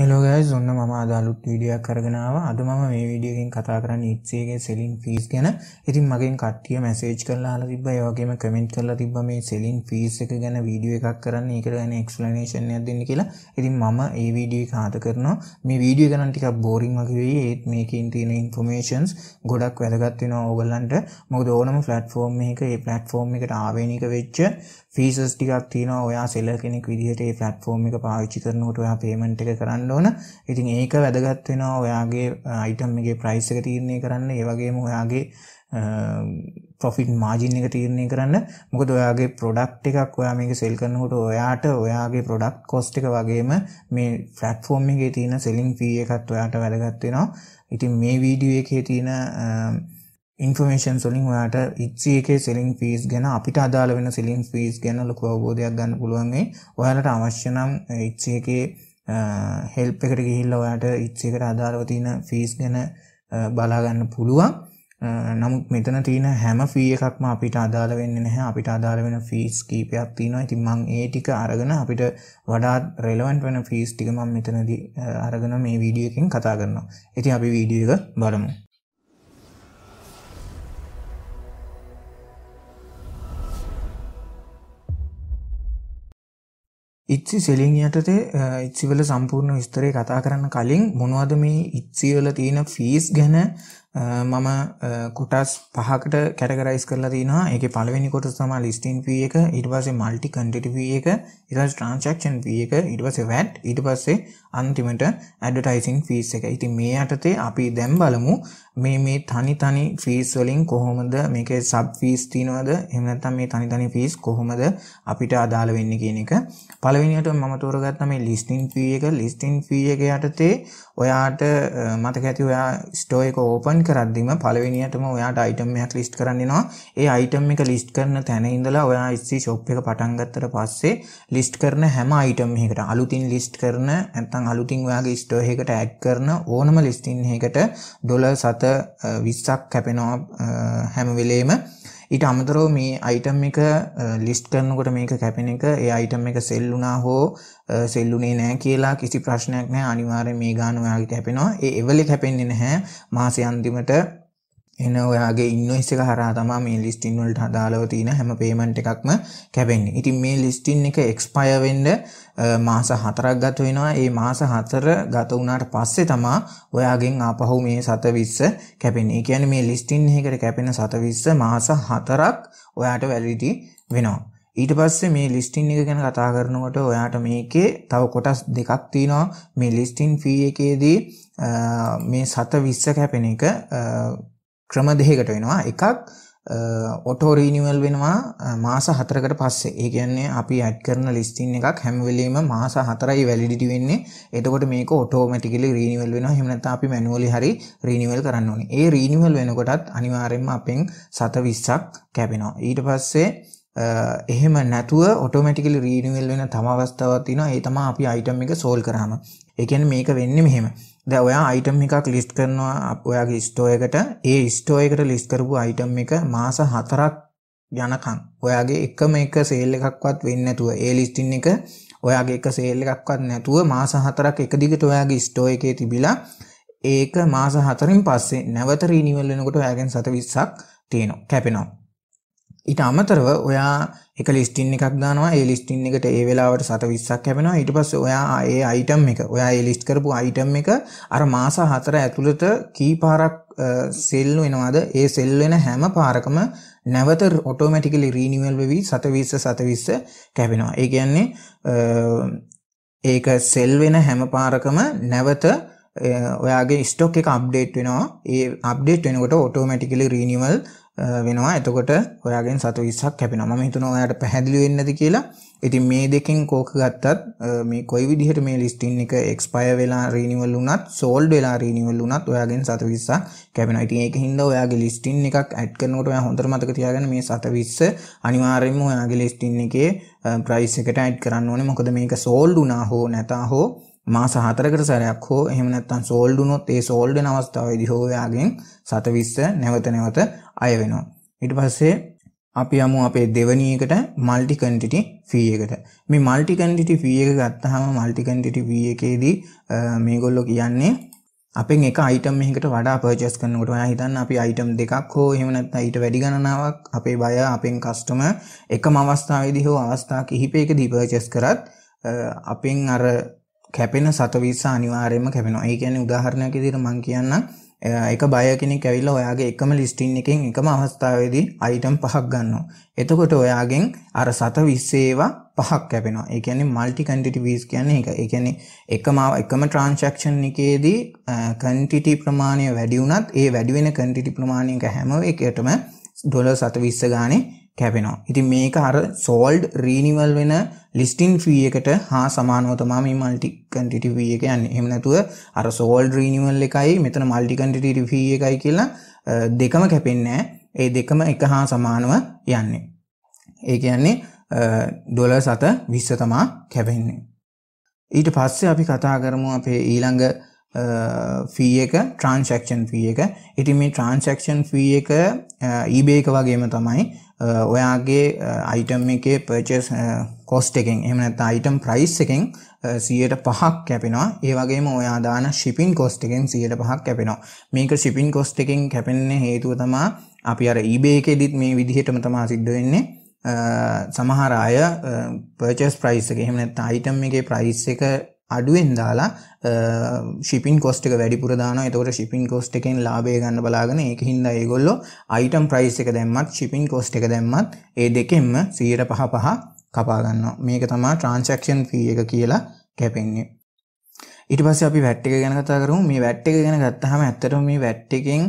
හෙලෝගයිස් ඔන්න ම අදාලුත් විඩියක් කරගෙනාව අද ම මේ විඩියකින් කතා කරන්න ඉත්සේගේ සෙලින් ෆීස් ගැන ඉතින් මගේ කට්ටිය මැසේජ් කරලා හලා තිබ ඒවගේම කමෙන්ට් කරලා තිබ මේ සෙලින් ෆීස් එක ගැන වීඩියෝ එකක් කරන්න ඒකට ගැන එක්ස්ලනේෂන් එකක් දෙන්න කියලා ඉතින් මම ඒ වීඩියෝ එක හත කරනවා මේ වීඩියෝ ගණන් ටිකක් බෝරින් වගේ වෙයි ඒත් මේකෙන් තියෙන ඉන්ෆර්මේෂන්ස් ගොඩක් වැදගත් වෙනවා ඕගොල්ලන්ට මොකද ඕනම ප්ලැට්ෆෝම් එකක ඒ ප්ලැට්ෆෝම් එකට ආවේනික වෙච්ච ෆීසස් ටිකක් තියෙනවා ඔයා සෙලර් කෙනෙක් විදිහට ඒ ප්ලැට්ෆෝම් එක පාවිච්චි කරනකොට ඔයා පේමන්ට් එක කරන්න කරන්න ඕන ඉතින් ඒක වැදගත් වෙනවා ඔයාගේ අයිටම්ගේ ප්‍රයිස් එක තීරණය කරන්න ඒවගේම ඔයාගේ පොෆිට් මාජින් එක තීරණය කරන්න මොකද ඔයාගේ ප්‍රොඩක්් එකක් ඔයා මේක සෙල් කරනහට ඔයාට ඔයාගේ ප්‍රොඩක්් කොස්ට් එක වගේම මේ ෆලට්ෆෝර්ම්ගේ තියෙන සෙලින් පී එකත් ඔයාට වැදගත්වෙනවා ඉතින් මේ වීඩිය එකේ තියෙන ඉන්ෆර්මේෂන් සොලින් ඔයාට ඉක්සික සෙලින් ෆීස් ගැන අපිට අදාළ වෙන සෙලින් ෆීස් ගැන ලොකු අවබෝධයක් ගන්න පුළුවන්ගේ ඔයාලට අවශ්‍යනම් ඉක්සිකේ හෙල්ප් එකට ගිහිල්ල ඔයාට ඉත්සකට අදාළව තියෙන ෆීස් ගැන බලාගන්න පුළුවන් නමුත් මෙතන තියෙන හැම ෆී එකක්ම අපිට අදාළ වෙන්න නැහැ අපිට අදාළ වෙන ෆීස් කීපයක් තියෙනවා ඉතින් මං ඒ ටික අරගෙන අපිට වඩාත් රෙලවන්ට් වෙන ෆීස් ටික මම මෙතනදී අරගෙන මේ වීඩියෝ එකෙන් කතා කරනවා ඉතින් අපි වීඩියෝ එක බලමු ඉත්සි සෙලින් යටතේ ඉත්සිවල සම්පූර්ණ විස්තරය කතා කරන්න කලින් මොනවද මේ ඉත්සිවල තියෙන ෆීස් ගැන මම කොටස් පහකට කැටගරයිස් කරලා තිනවා එක පලවෙනි කොට සම ලිස්ටන් විය එක ඉටවසේ මල්ටි කටට විය එක ඉරස් ට්‍රන්සක්ෂන් විය එක ඉටවස වැට් ඉට පස්සේ අන්තිමට ඇඩටයිසින් ෆිස් එක ඉති මේ අටතේ අපි දැම් බලමු මේ මේ තනි තනි ෆිස් වලින් කොහොමද මේක සබ් ෆිස් තිනවද එමනත්තම් මේ තනි තනි ෆිස් කොහොමද අපිට අදාළ වෙන්න කියන එක පලවෙනිට මම තෝරගත්න මේ ලිස්ටින් විය එක ලිස්ටින් විය එක යටතේ ඔයාට මතක ඇති ඔයා ස්ටෝයක ඕපන් කරද්දිම පළවෙනියටම ඔයාට අයිටම් එකක් ලිස්ට් කරන්න එනවා. ඒ අයිටම් එක ලිස්ට් කරන තැන ඉඳලා ඔයා ඉස්සී ෂොප් එක පටන් ගත්තට පස්සේ ලිස්ට් කරන හැම අයිටම් එකකට අලුතින් ලිස්ට් කරන නැත්නම් අලුතින් ඔයාගේ ස්ටෝ එකකට ඇඩ් කරන ඕනම ලිස්ටින් එකකට ඩොලර් 7 20ක් කැපෙනවා හැම වෙලේම. ඊට අමතරෝ මේ අයිටම් එක ලිස්ට් කරනකොට මේක කැපෙන එක ඒ අයිටම් එක සෙල්ලුනා හෝ සෙල්ලුනේ නෑ කියලා කිසි ප්‍රශ්නයක් නෑ අනිවාර්ය මේ ගාන ඔයාගේ කැපෙනවා ඒ එවලි කැපෙන්නේ නැහැ මාසය අන්තිමට එන ඔයාගේ ඉන්නොස්සක හරා තමා මේ ලිස්ටින් වලට හදාලව තියෙන හැම පේමන්ට් එකක්ම කැපෙන්නේ. ඉතින් මේ ලිස්ටින් එක එක්ස්පයර් වෙන්න මාස 4ක් ගත වෙනවා. ඒ මාස 4 ගත වුණාට පස්සේ තමා ඔයාගෙන් ආපහු මේ 720 කැපෙන්නේ. ඒ කියන්නේ මේ ලිස්ටින් එකකට කැපෙන 720 මාස 4ක් ඔයාට වැලිඩිටි වෙනවා. ඊට පස්සේ මේ ලිස්ටින් එක ගැන කතා කරනකොට ඔයාට මේකේ තව කොටස් දෙකක් තියෙනවා. මේ ලිස්ටින් ෆී එකේදී මේ 720 කැපෙන එක ක්‍රම දෙහකට වෙනවා එකක් ඔටෝරීනිවල් වෙනවා මාස හතරකට පස්සේ ඒ කියන්නේ අපි ඇඩ් කරන ලිස්ටින් එකක් හැම්වෙලීම මාස හතරයි වැලිඩිටි වෙන්නේ එතකොට මේක ඔටෝමැටිකලි රීනිවල් වෙනවා එහෙම නැත්නම් අපි මැනුවලි හරි රීනිවල් කරන්න ඕනේ. ඒ රීනිවල් වෙනකොටත් අනිවාර්යයෙන්ම අපෙන් 720ක් කැපෙනවා. ඊට පස්සේ එහෙම නැතුව ඔටෝමැටිකලි රීනිවල් වෙන තම අවස්ථාවක් තියෙනවා. ඒ තමයි අපි අයිටම් එක සෝල්ව් කරාම. ඒ කියන්නේ මේක වෙන්නේ මෙහෙම. දැ ඔයා අයිටම් එකක් ලිස්ට කරනවා අප ඔයාගේ ස්ටෝ එකට ඒ ස්ටෝ එකට ලිස් කරපු අයිටම් එක මාස හතරක් යනකං ඔයාගේ එකම එක සේල් එකක්වත් වෙන්න ඇතුව ඒ ලිස්ටින් එක ඔයාගේ එක සේල් එකක්වත් නැතුව මාස හතරක් එක දිගට ඔයාගේ ස්ටෝ එකේ තිබිලා ඒක මාස හතරින් පස්සේ නැවත රීනිවල් වෙනකොට ඔයාගෙන් සත විස්සක් තියෙනවා කැපෙනවා ඊට අමතරව ඔයා එක ලිස්ටින් එකක් දානවා ඒ ලිස්ටින් එකට ඒ වෙලාවට සත විස්සක් හැබෙනවා ඊට පස්සේ ඔයා ඒ අයිටම් එක ඔයා ඒ ලිස්ට් කරපු අයිටම් එක අර මාස හතර ඇතුළත කී පාරක් සෙල්ලු වෙනවාද ඒ සෙල් වෙන හැම පාරකම නැවත ඔටෝමැටිකලි රීනිවල් වෙවි සතවිස්ස සතවිස්ස කැපෙනවා ඒ කියන්නේ ඒක සෙල් වෙන හැම පාරකම නැවත ඔයාගේ ස්ටොක් එක අප්ඩේට් වෙනවා ඒ අප්ඩේට් වෙනකොට ඔටෝමැටිකලි රීනිවල් වෙනවා එතකොට ඔයාගෙන් සතු ඉස්සක් කැපෙනවා මම හිතනවා ඔයාලට පැහැදිලි වෙන්නේ නැති කියලා. ඉතින් මේ දෙකෙන් කෝක ගත්තත් මේ කොයි විදිහට මේ ලිස්ටින් එක එක්ස්පයර් වෙලා රිනිවල් වුණත් සෝල්ඩ් වෙලා රිනිවල් වුණත් ඔයාගෙන් සතු ඉස්සක් කැපෙනවා. ඉතින් ඒක හින්දා ඔයාගේ ලිස්ටින් එකක් ඇඩ් කරනකොට ඔයා හොඳට මතක තියාගන්න මේ සතු ඉස්ස අනිවාර්යයෙන්ම ඔයාගේ ලිස්ටින් එකේ ප්‍රයිස් එකට ඇඩ් කරන්න ඕනේ. මොකද මේක සෝල්ඩ් වුණා හෝ නැතා හෝ මාස හතරකට සැරයක් හෝ එහෙම නැත්නම් සෝල්ඩ් වුණොත් ඒ සෝල්ඩ් වෙන අවස්ථාවේදී හෝ එයාගෙන් 720 නැවත නැවත අය වෙනවා. ඊට පස්සේ අපි යමු අපේ දෙවැනි එකට মালටි කැන්ටිටි ෆී එකට. මේ মালටි කැන්ටිටි ෆී එක ගත්තාම মালටි කැන්ටිටි ෆී එකේදී මේගොල්ලෝ කියන්නේ අපෙන් එක අයිටම් එකකට වඩා පර්චස් කරනකොට ඔයා හිතන්න අපි අයිටම් දෙකක් හෝ එහෙම නැත්නම් ඊට වැඩි ගණනාවක් අපේ බය අපෙන් කස්ටමර් එකම අවස්ථාවේදී හෝ අවස්ථා කිහිපයකදී පර්චස් කරත් අපෙන් අර කැපෙන සතවිස්සා අනිවාරයම කැපෙනවා ඒ කියන උදාහරණයක් දිර මං කියන්න එක බය කෙනෙක් ඇවිල්ල ඔයාගේ එකම ලිස්ටින් එකෙන් එකම අවස්ථාවේදී අයිටම් පහක් ගන්නවා එතකොට ඔයාගෙන් අර සත විස්සේවා පහක් කැපෙනවා එකන මල්ටි කන්ටිටි වීස් කියන්නේ එක එකන එකම එකම ට්‍රන්ශක්ෂන් එකේදී කන්ටිටි ප්‍රමාණය වැඩිවුනත් ඒ වැඩිවෙන කන්ටිටි ප්‍රමාණයක හැම එකටම ඩොල සත විස්ස ගානේ කැපෙනවා. ඉතින් මේක අර සෝල්ඩ් රීනිවල් වෙන ලිස්ටින් ෆී එකට හා සමානව තමයි මේ මල්ටි කන්ටිටි ෆී එක යන්නේ. එහෙම නැතුව අර සෝල්ඩ් රීනිවල් එකයි මෙතන මල්ටි කන්ටිටි ෆී එකයි කියලා දෙකම කැපෙන්නේ ඒ දෙකම එක හා සමානව යන්නේ. ඒ කියන්නේ ඩොලර් සත 20 තමා කැපෙන්නේ. ඊට පස්සේ අපි කතා කරමු අපේ ඊළඟ ෆී එක ට්‍රන්සක්ෂන් ෆී එක ඉටි මේ ට්‍රන්සක්ෂන් ෆී එක ඊබේක වගේම තමයි ඔයාගේ අයිටම් එක පර්චස් කොස්ට එකෙන් එමනත් අයිටම් ප්‍රයිස් එකෙන් සියයට පහක් කැපෙනවා ඒවගේම ඔයාදාන ශිපින් කොස්ට එකෙන් සියයට පහක් කැපෙනවා මේක ශිපින් කොස්ට එකෙන් කැපෙන්නේ හේතුව තමා අපි අර ඊබේකෙදිත් මේ විදිහටම තමා සිද්ධ වෙන්නේ සමහර අය පර්චස් ප්‍රයිස් එක එහෙම නැත්නම් අයිටම් එකේ ප්‍රයිස් එක අඩුවෙන් දාලා ශිපින් කොස්ට එක වැඩිපුර දාන එතකොට ශිපින් කොස්ට එකෙන් ලාබේ ගන්න බලාගෙන ඒක හින්දා ඒගොල්ලෝ අයිටම් ප්‍රයිස් එක දැම්මත් ශිපින් කොස්ට එක දැම්මත් ඒ දෙකෙන්ම සීයට පහ පහ කපාගන්න මේක තමා ට්‍රාන්සක්ෂන් ෆී එක කියලා කැපෙන්නේ ඉට පස්ස අපි වැට් එක ගැන කතා කරමු මේ වැට් එක ගැන ගත්තහම ඇත්තටම මේ වැට් එකෙන්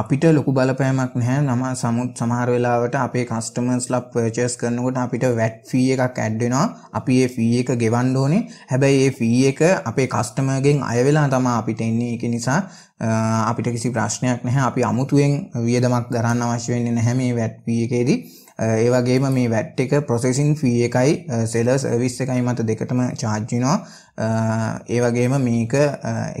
අපිට ලොකු බලපෑමක් නැහැ නම සමුත් සමහර වෙලාවට අපේ කස්ටමර්ස් ලා පර්චේස් කරනකොට අපිට වැට් ෆී එකක් ඇඩ් වෙනවා අපි ඒ ෆී එක ගෙවන්න ඕනේ හැබැයි ඒ ෆී එක අපේ කස්ටමර්ගෙන් අය වෙලා තමයි අපිට එන්නේ ඒක නිසා අපිට කිසි ප්‍රශ්නයක් නැහැ අපි අමුතුවෙන් වියදමක් දරන්න අවශ්‍ය වෙන්නේ නැහැ මේ වැට් ෆී එකේදී. ඒ වගේම මේ වැට් එක ප්‍රොසෙසින් ෆී එකයි සෙලර් සර්විස් එකයි මත දෙකටම charge වෙනවා. ඒ වගේම මේක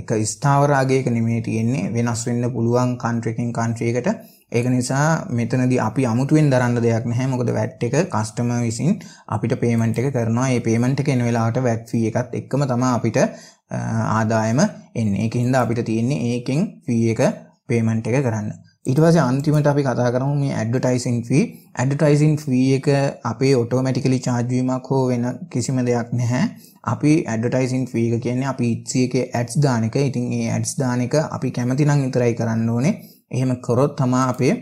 එක ස්ථාවර ආගයක නෙමෙයි තියෙන්නේ වෙනස් වෙන්න පුළුවන් country එකකින් country එකට. ඒක නිසා මෙතනදී අපි අමුතුවෙන් දරන්න දෙයක් නැහැ මොකද වැට් එක කස්ටමර් විසින් අපිට පේමන්ට් එක කරනවා ඒ පේමන්ට් එක එන වෙලාවට වැට් ෆී එකත් එක්කම තමයි අපිට ආදායම එන්නේ එක හින්දා අපිට තියෙන්නේ ඒකෙන් ෆී එක පේමන්ට් එක කරන්න. ඊට පස්සේ අන්තිමට අපි කතා කරමු මේ ඇඩ්වර්ටයිසින් ෆී. ඇඩ්වර්ටයිසින් ෆී එක අපේ ඔටෝමැටිකලි චාර්ජ් වීමක් හෝ වෙන කිසිම දෙයක් නැහැ. අපි ඇඩ්වර්ටයිසින් ෆී එක කියන්නේ අපි ඉත්සි එකේ ඇඩ්ස් දාන එක. ඉතින් ඒ ඇඩ්ස් දාන එක අපි කැමති නම් විතරයි කරන්න ඕනේ. එහෙම කරොත් තමයි අපේ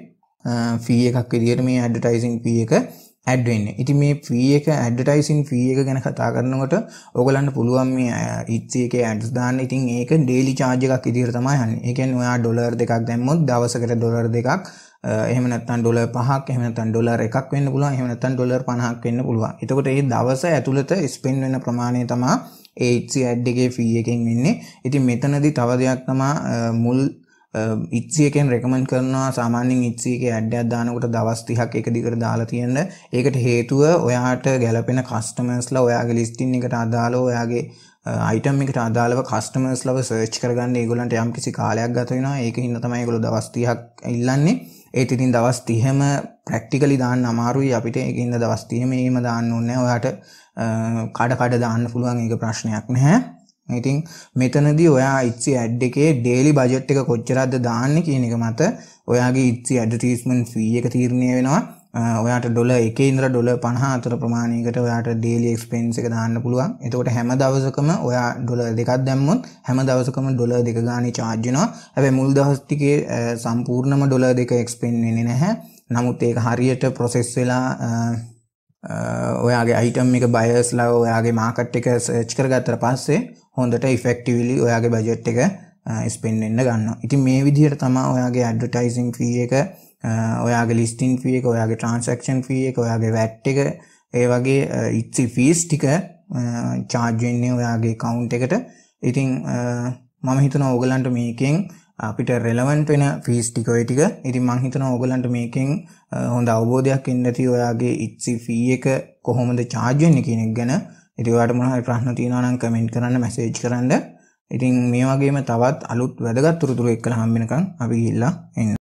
ෆී එකක් විදිහට මේ ඇඩ්වර්ටයිසින් ෆී එක ඇඩ්වෙන්න ඉති මේ ෆී එක ඇඩටයිසින් ෆී එක ගැන කතා කරනකොට ඔගලන්න පුළුවන් මේ ඉත්සේ එක ඇඩස් දාන්න ඉතින් ඒක ඩේලි චාර්ජ එකක් ඉදිර තමයි හන්න එකෙන් ඔයා ඩොලර් දෙකක් දැම්මොත් දවසකට ඩොලර් දෙකක් එහම නැත්තන් ඩොල පහක් එහම නැත්තන් ඩොලර් එකක් වෙන්න පුළුවන් එහෙම නැත්තන් ඩොලර් 50ක් වෙන්න පුළුවන්. එතකොට ඒ දවස ඇතුළත ස්පෙන්ඩ් වෙන ප්‍රමාණය තමයි ඒ ඉත්සේ ඇඩ් එකේ ෆී එකෙන් වෙන්නේ. ඉතින් මෙතනදී තව දෙයක් තමයි මුල් ඉත්සියකෙන් රෙකමෙන්ඩ් කරනවා සාමාන්‍යයෙන් ඉත්සියකේ ඇඩ්ඩයක් දානකොට දවස් 30ක් එක දිගට දාලා තියෙන්න. ඒකට හේතුව ඔයාට ගැළපෙන කස්ටමර්ස්ලා ඔයාගේ ලිස්ටින් එකට අදාළව ඔයාගේ අයිටම් එකට අදාළව කස්ටමර්ස්ලාව සර්ච් කරගන්න ඒගොල්ලන්ට යම්කිසි කාලයක් ගත වෙනවා. ඒක හින්දා තමයි ඒගොල්ලෝ දවස් 30ක් ඉල්ලන්නේ. ඒත් ඉතින් දවස් 30ම ප්‍රැක්ටිකලි දාන්න අමාරුයි අපිට. ඒක හින්දා දවස් 30 මේම දාන්න ඕනේ. ඔයාට කඩ කඩ දාන්න පුළුවන් ඒක ප්‍රශ්නයක් නැහැ. ඉතින් මෙතනදී ඔයා ඉත්සි ඇඩ් එකේ ඩේලි බජට් එක කොච්චරක්ද දාන්නේ කියන එක මත ඔයාගේ ඉත්සි ඇඩ්වර්ටයිස්මන්ට් ෆී එක තීරණය වෙනවා. ඔයාට ඩොලර් 1 ඉඳලා ඩොලර් 50 අතර ප්‍රමාණයකට ඔයාට ඩේලි එක්ස්පෙන්ස් එක දාන්න පුළුවන්. එතකොට හැම දවසකම ඔයා ඩොලර් දෙකක් දැම්මොත් හැම දවසකම ඩොලර් දෙක ගානේ charge වෙනවා. හැබැයි මුල් දවස් ටිකේ සම්පූර්ණම ඩොලර් දෙක එක්ස්පෙන්ඩ් වෙන්නේ නැහැ. නමුත් ඒක හරියට process වෙලා ඔයාගේ අයිටම් එක බයස්ලා ඔයාගේ මාකට් එක සර්ච් කරගත්තර පස්සේ හොඳට ඉෆෙක්ටිවලි ඔයාගේ බජට් එක ස්පෙන්ඩෙන්න්න ගන්න ඉති මේ විදිහට තමා ඔයාගේ ඇඩටයිසින් ෆී එක ඔයාගේ ලිස්ටින් ෆිය එක ඔයාගේ ට්‍රන්සක්ෂන් ෆිය එක ඔයාගේ වැට් එක ඒ වගේ ඉත්සි ෆීස් ටික චාර්ජෙන්න්නේ ඔයාගේ කවුන්් එකට ඉතිං මම හිතන ඕගලන්ට මේකෙන් අපිට රෙලවන් වෙන ෆීස් ටිකොයිටික ඉතින් මං හිතන ඕගලන්ට මේකෙන් හොඳ අවබෝධයක් එන්න ඇති ඔයාගේ ඉත්සි ෆී එක කොහොමද චාර්ජ් වෙන්නේ කියන එක ගැන. ඉතින් ඔයාලට මොනවා හරි ප්‍රශ්න තියෙනවා නම් කමෙන්ට් කරන්න මැසේජ් කරන්න. ඉතින් මේ වගේම තවත් අලුත් වැදගත් තොරතුරු එක්කලා හම්බ වෙනකන් අපි ගිහිල්ලා එන්න.